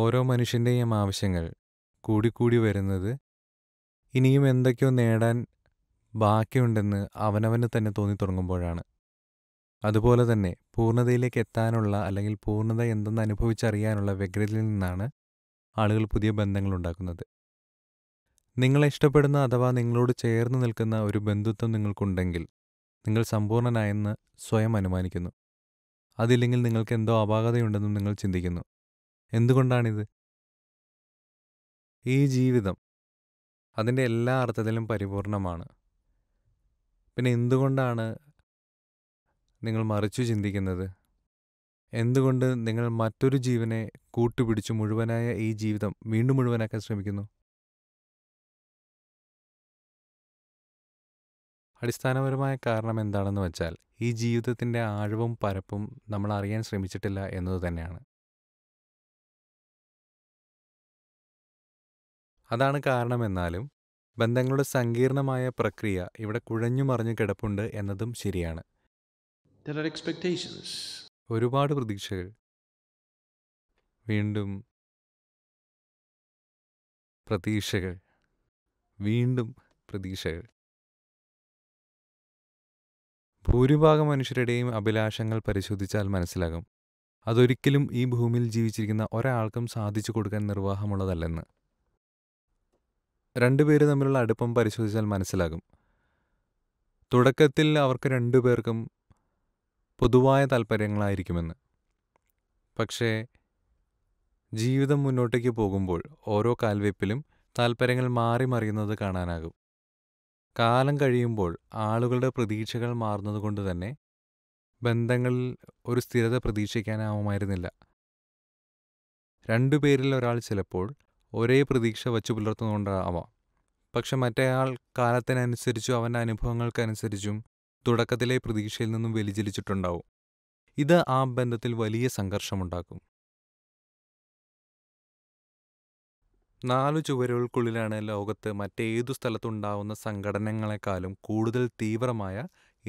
ഓരോ മനുഷ്യൻ്റെയും ആവശ്യങ്ങൾ കൂടിക്കൂടി വരുന്നത് ഇനിയും എന്തൊക്കെയോ നേടാൻ ബാക്കിയുണ്ടെന്ന് അവനവന് തന്നെ തോന്നിത്തുടങ്ങുമ്പോഴാണ് അതുപോലെ തന്നെ പൂർണ്ണതയിലേക്ക് എത്താനുള്ള അല്ലെങ്കിൽ പൂർണ്ണത എന്തെന്ന് അനുഭവിച്ചറിയാനുള്ള വ്യഗ്രതയിൽ നിന്നാണ് ആളുകൾ പുതിയ ബന്ധങ്ങൾ ഉണ്ടാക്കുന്നത് നിങ്ങളെ ഇഷ്ടപ്പെടുന്ന അഥവാ നിങ്ങളോട് ചേർന്ന് നിൽക്കുന്ന ഒരു ബന്ധുത്വം നിങ്ങൾക്കുണ്ടെങ്കിൽ നിങ്ങൾ സമ്പൂർണ്ണനായെന്ന് സ്വയം അനുമാനിക്കുന്നു അതില്ലെങ്കിൽ നിങ്ങൾക്ക് എന്തോ അപാകതയുണ്ടെന്നും നിങ്ങൾ ചിന്തിക്കുന്നു എന്തുകൊണ്ടാണിത് ഈ ജീവിതം അതിൻ്റെ എല്ലാ അർത്ഥത്തിലും പരിപൂർണമാണ് പിന്നെ എന്തുകൊണ്ടാണ് നിങ്ങൾ മറിച്ചു ചിന്തിക്കുന്നത് എന്തുകൊണ്ട് നിങ്ങൾ മറ്റൊരു ജീവനെ കൂട്ടുപിടിച്ചു മുഴുവനായ ഈ ജീവിതം വീണ്ടും മുഴുവനാക്കാൻ ശ്രമിക്കുന്നു അടിസ്ഥാനപരമായ കാരണം എന്താണെന്ന് വെച്ചാൽ ഈ ജീവിതത്തിൻ്റെ ആഴവും പരപ്പും നമ്മൾ അറിയാൻ ശ്രമിച്ചിട്ടില്ല എന്നത് തന്നെയാണ് അതാണ് കാരണമെന്നാലും ബന്ധങ്ങളുടെ സങ്കീർണമായ പ്രക്രിയ ഇവിടെ കുഴഞ്ഞു മറിഞ്ഞു കിടപ്പുണ്ട് എന്നതും ശരിയാണ് ഒരുപാട് പ്രതീക്ഷകൾ വീണ്ടും പ്രതീക്ഷകൾ വീണ്ടും പ്രതീക്ഷകൾ ഭൂരിഭാഗം മനുഷ്യരുടെയും അഭിലാഷങ്ങൾ പരിശോധിച്ചാൽ മനസ്സിലാകും അതൊരിക്കലും ഈ ഭൂമിയിൽ ജീവിച്ചിരിക്കുന്ന ഒരാൾക്കും സാധിച്ചു കൊടുക്കാൻ നിർവാഹമുള്ളതല്ലെന്ന് രണ്ടുപേര് തമ്മിലുള്ള അടുപ്പം പരിശോധിച്ചാൽ മനസ്സിലാകും തുടക്കത്തിൽ അവർക്ക് രണ്ടുപേർക്കും പൊതുവായ താല്പര്യങ്ങളായിരിക്കുമെന്ന് പക്ഷേ ജീവിതം മുന്നോട്ടേക്ക് പോകുമ്പോൾ ഓരോ കാൽവെപ്പിലും താല്പര്യങ്ങൾ മാറി മറിയുന്നത് കാണാനാകും കാലം കഴിയുമ്പോൾ ആളുകളുടെ പ്രതീക്ഷകൾ മാറുന്നതുകൊണ്ട് തന്നെ ബന്ധങ്ങളിൽ ഒരു സ്ഥിരത പ്രതീക്ഷിക്കാനാവുമായിരുന്നില്ല രണ്ടുപേരിൽ ഒരാൾ ചിലപ്പോൾ ഒരേ പ്രതീക്ഷ വച്ചു പുലർത്തുന്നുകൊണ്ടാവാം പക്ഷെ മറ്റേയാൾ കാലത്തിനനുസരിച്ചും അവൻ്റെ അനുഭവങ്ങൾക്കനുസരിച്ചും തുടക്കത്തിലെ പ്രതീക്ഷയിൽ നിന്നും വ്യതിചലിച്ചിട്ടുണ്ടാവും ഇത് ആ ബന്ധത്തിൽ വലിയ സംഘർഷമുണ്ടാക്കും നാലു ചുവരുകൾക്കുള്ളിലാണ് ലോകത്ത് മറ്റേതു സ്ഥലത്തുണ്ടാവുന്ന സംഘടനകളെക്കാളും കൂടുതൽ തീവ്രമായ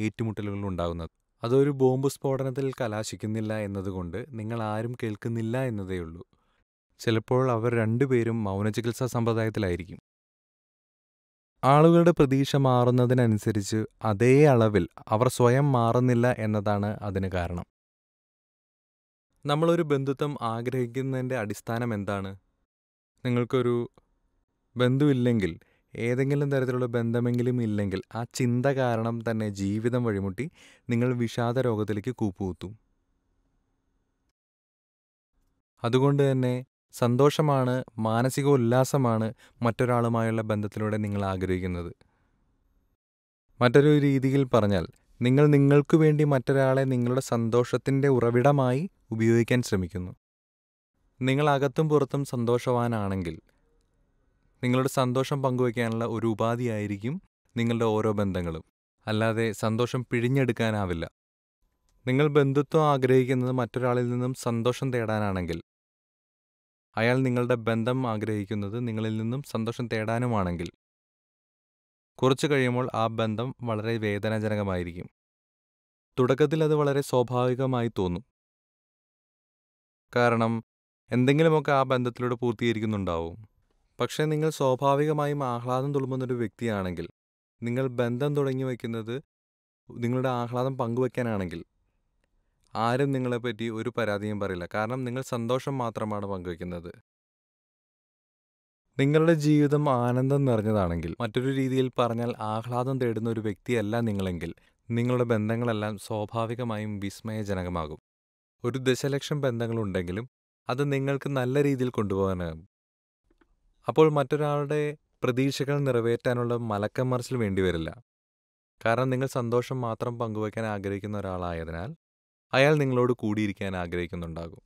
ഏറ്റുമുട്ടലുകൾ ഉണ്ടാകുന്നത് അതൊരു ബോംബ് സ്ഫോടനത്തിൽ കലാശിക്കുന്നില്ല എന്നതുകൊണ്ട് നിങ്ങൾ ആരും കേൾക്കുന്നില്ല എന്നതേയുള്ളൂ ചിലപ്പോൾ അവർ രണ്ടുപേരും മൗനചികിത്സാ സമ്പ്രദായത്തിലായിരിക്കും ആളുകളുടെ പ്രതീക്ഷ മാറുന്നതിനനുസരിച്ച് അതേ അളവിൽ അവർ സ്വയം മാറുന്നില്ല എന്നതാണ് അതിന് കാരണം നമ്മളൊരു ബന്ധുത്വം ആഗ്രഹിക്കുന്നതിൻ്റെ അടിസ്ഥാനം എന്താണ് നിങ്ങൾക്കൊരു ബന്ധുവില്ലെങ്കിൽ ഏതെങ്കിലും തരത്തിലുള്ള ബന്ധമെങ്കിലും ഇല്ലെങ്കിൽ ആ ചിന്ത കാരണം തന്നെ ജീവിതം വഴിമുട്ടി നിങ്ങൾ വിഷാദ രോഗത്തിലേക്ക് കൂപ്പുകൂത്തും അതുകൊണ്ട് തന്നെ സന്തോഷമാണ് മാനസികോല്ലാസമാണ് മറ്റൊരാളുമായുള്ള ബന്ധത്തിലൂടെ നിങ്ങൾ ആഗ്രഹിക്കുന്നത് മറ്റൊരു രീതിയിൽ പറഞ്ഞാൽ നിങ്ങൾ നിങ്ങൾക്കു വേണ്ടി മറ്റൊരാളെ നിങ്ങളുടെ സന്തോഷത്തിൻ്റെ ഉറവിടമായി ഉപയോഗിക്കാൻ ശ്രമിക്കുന്നു നിങ്ങൾ അകത്തും പുറത്തും സന്തോഷവാനാണെങ്കിൽ നിങ്ങളുടെ സന്തോഷം പങ്കുവയ്ക്കാനുള്ള ഒരു ഉപാധിയായിരിക്കും നിങ്ങളുടെ ഓരോ ബന്ധങ്ങളും അല്ലാതെ സന്തോഷം പിഴിഞ്ഞെടുക്കാനാവില്ല നിങ്ങൾ ബന്ധുത്വം ആഗ്രഹിക്കുന്നത് മറ്റൊരാളിൽ നിന്നും സന്തോഷം തേടാനാണെങ്കിൽ അയാൾ നിങ്ങളുടെ ബന്ധം ആഗ്രഹിക്കുന്നത് നിങ്ങളിൽ നിന്നും സന്തോഷം തേടാനുമാണെങ്കിൽ കുറച്ചു കഴിയുമ്പോൾ ആ ബന്ധം വളരെ വേദനാജനകമായിരിക്കും തുടക്കത്തിൽ അത് വളരെ സ്വാഭാവികമായി തോന്നും കാരണം എന്തെങ്കിലുമൊക്കെ ആ ബന്ധത്തിലൂടെ പൂർത്തീകരിക്കുന്നുണ്ടാവും പക്ഷേ നിങ്ങൾ സ്വാഭാവികമായും ആഹ്ലാദം തുളുമ്പുന്നൊരു വ്യക്തിയാണെങ്കിൽ നിങ്ങൾ ബന്ധം തുടങ്ങി വയ്ക്കുന്നത് നിങ്ങളുടെ ആഹ്ലാദം പങ്കുവയ്ക്കാനാണെങ്കിൽ ആരും നിങ്ങളെപ്പറ്റി ഒരു പരാതിയും പറയില്ല കാരണം നിങ്ങൾ സന്തോഷം മാത്രമാണ് പങ്കുവയ്ക്കുന്നത് നിങ്ങളുടെ ജീവിതം ആനന്ദം നിറഞ്ഞതാണെങ്കിൽ മറ്റൊരു രീതിയിൽ പറഞ്ഞാൽ ആഹ്ലാദം തേടുന്ന ഒരു വ്യക്തിയല്ല നിങ്ങളെങ്കിൽ നിങ്ങളുടെ ബന്ധങ്ങളെല്ലാം സ്വാഭാവികമായും വിസ്മയജനകമാകും ഒരു ദശലക്ഷം ബന്ധങ്ങളുണ്ടെങ്കിലും അത് നിങ്ങൾക്ക് നല്ല രീതിയിൽ കൊണ്ടുപോകാനാകും അപ്പോൾ മറ്റൊരാളുടെ പ്രതീക്ഷകൾ നിറവേറ്റാനുള്ള മലക്കമറിച്ചിൽ വേണ്ടിവരില്ല കാരണം നിങ്ങൾ സന്തോഷം മാത്രം പങ്കുവയ്ക്കാൻ ആഗ്രഹിക്കുന്ന ഒരാളായതിനാൽ അയാൾ നിങ്ങളോട് കൂടിയിരിക്കാൻ ആഗ്രഹിക്കുന്നുണ്ടാകും